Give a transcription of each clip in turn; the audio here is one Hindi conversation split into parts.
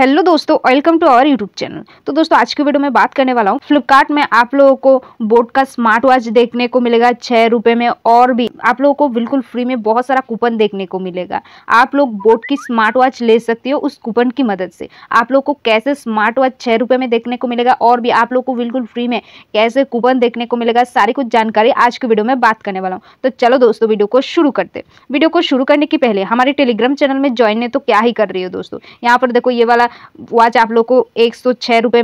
हेलो दोस्तों welcome to our YouTube channel तो दोस्तों आज की वीडियो में बात करने वाला हूँ फ्लिपकार्ट में आप लोगों को बोट का स्मार्ट वॉच देखने को मिलेगा छः रुपये में और भी आप लोगों को बिल्कुल फ्री में बहुत सारा कूपन देखने को मिलेगा आप लोग बोट की स्मार्ट वॉच ले सकते हो उस कूपन की मदद से आप लोग को कैसे स्मार्ट वॉच छः रुपये में देखने को मिलेगा और भी आप लोग को बिल्कुल फ्री में कैसे कूपन देखने को मिलेगा सारी कुछ जानकारी आज की वीडियो में बात करने वाला हूँ तो चलो दोस्तों वीडियो को शुरू करते वीडियो को शुरू करने के पहले हमारे टेलीग्राम चैनल में ज्वाइन है तो क्या ही कर रही हो दोस्तों यहाँ पर देखो ये वाला वॉच आप लोग को एक सौ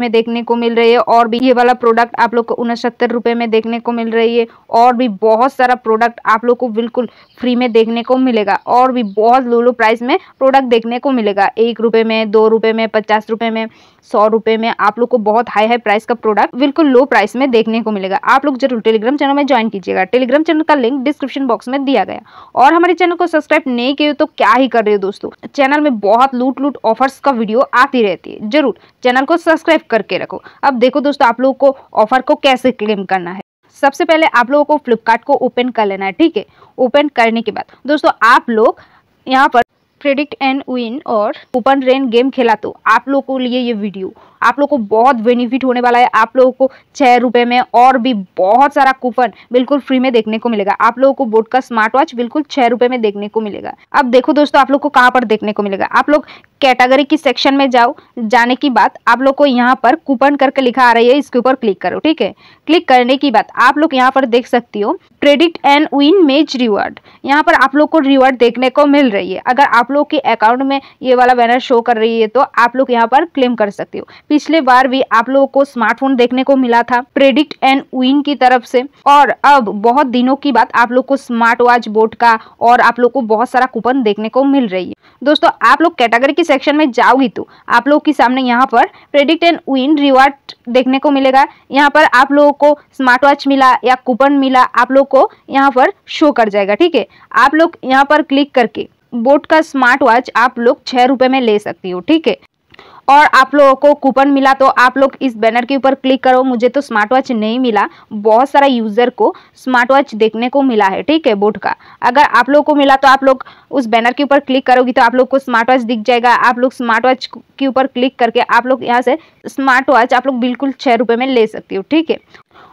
में देखने को मिल रही है और भी ये वाला प्रोडक्ट आप लोग को उनसत्तर में देखने को मिल रही है और भी बहुत सारा प्रोडक्ट आप लोग को बिल्कुल फ्री में देखने को मिलेगा और भी बहुत लो लो प्राइस में प्रोडक्ट देखने को मिलेगा एक रुपये में दो रुपये में पचास रुपये में सौ रुपये में आप लोग को बहुत हाई हाई प्राइस का प्रोडक्ट बिल्कुल लो प्राइस में देखने को मिलेगा आप लोग जरूर टेलीग्राम चैनल में ज्वाइन कीजिएगा टेलीग्राम चैनल का लिंक डिस्क्रिप्शन बॉक्स में दिया गया और हमारे चैनल को सब्सक्राइब नहीं किए तो क्या ही कर रहे हो दोस्तों चैनल में बहुत लूट लूट ऑफर्स का वीडियो आती रहती है जरूर चैनल को सब्सक्राइब करके रखो अब देखो दोस्तों आप लोगों को ऑफर को कैसे क्लेम करना है सबसे पहले आप लोगों को फ्लिपकार्ट को ओपन कर लेना है ठीक है ओपन करने के बाद दोस्तों आप लोग यहाँ पर प्रेडिक्ट एंड विन और ओपन रेन गेम खेला तो आप लोगों को लिए ये वीडियो आप लोगों को बहुत बेनिफिट होने वाला है आप लोगों को छः रुपये में और भी बहुत सारा कूपन बिल्कुल फ्री में देखने को मिलेगा आप लोगों को बोट का स्मार्ट वॉच बिल्कुल छः रुपये में देखने को मिलेगा अब देखो दोस्तों आप लोग को कहाँ पर देखने को मिलेगा आप लोग कैटेगरी की सेक्शन में जाओ जाने की बात आप लोग को यहाँ पर कूपन करके लिखा आ रही है इसके ऊपर क्लिक करो ठीक है क्लिक करने की बात आप लोग यहाँ पर देख सकती हो क्रेडिट एंड विन मेज रिवार्ड यहाँ पर आप लोग को रिवार्ड देखने को मिल रही है अगर आप लोग के अकाउंट में ये वाला बैनर शो कर रही है तो आप लोग यहाँ पर क्लेम कर सकते हो पिछले बार भी आप लोगों को स्मार्टफोन देखने को मिला था प्रेडिक्ट एंड विन की तरफ से और अब बहुत दिनों की बात आप लोग को स्मार्ट वॉच बोर्ड का और आप लोग को बहुत सारा कूपन देखने को मिल रही है दोस्तों आप लोग कैटेगरी सेक्शन में जाओगी तो आप लोगों के सामने यहाँ पर प्रेडिक्ट एंड विन रिवार्ड देखने को मिलेगा यहाँ पर आप लोगों को स्मार्ट वॉच मिला या कूपन मिला आप लोग को यहाँ पर शो कर जाएगा ठीक है आप लोग यहाँ पर क्लिक करके बोट का स्मार्ट वॉच आप लोग छः रुपये में ले सकती हो ठीक है और आप लोगों को कूपन मिला तो आप लोग इस बैनर के ऊपर क्लिक करो मुझे तो स्मार्ट वॉच नहीं मिला बहुत सारा यूज़र को स्मार्ट वॉच देखने को मिला है ठीक है बोट का अगर आप लोगों को मिला तो आप लोग उस बैनर के ऊपर क्लिक करोगी तो आप लोग को स्मार्ट वॉच दिख जाएगा आप लोग स्मार्ट वॉच के ऊपर क्लिक करके आप लोग यहाँ से स्मार्ट वॉच आप लोग बिल्कुल छः रुपये में ले सकती हो ठीक है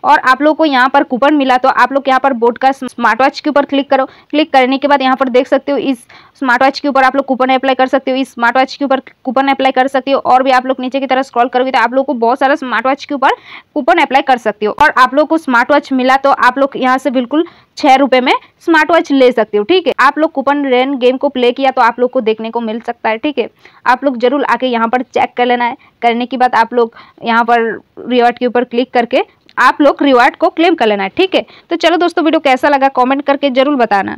और आप लोग को यहाँ पर कूपन मिला तो आप लोग यहाँ पर बोट का स्मार्ट वॉच के ऊपर क्लिक करो क्लिक करने के बाद यहाँ पर देख सकते हो इस स्मार्ट वॉच के ऊपर आप लोग कूपन अप्लाई कर सकते हो इस स्मार्ट वॉच के ऊपर कूपन अप्लाई कर सकते हो और भी आप लोग नीचे की तरफ स्क्रॉल करोगे तो आप लोग को बहुत सारा स्मार्ट वॉच के ऊपर कूपन अप्लाई कर सकते हो और आप लोग को स्मार्ट वॉच मिला तो आप लोग यहाँ से बिल्कुल छः रुपये में स्मार्ट वॉच ले सकते हो ठीक है आप लोग कूपन रेन गेम को प्ले किया तो आप लोग को देखने को मिल सकता है ठीक है आप लोग जरूर आके यहाँ पर चेक कर लेना है करने के बाद आप लोग यहाँ पर रिवॉर्ड के ऊपर क्लिक करके आप लोग रिवॉर्ड को क्लेम कर लेना है ठीक है तो चलो दोस्तों वीडियो कैसा लगा कमेंट करके जरूर बताना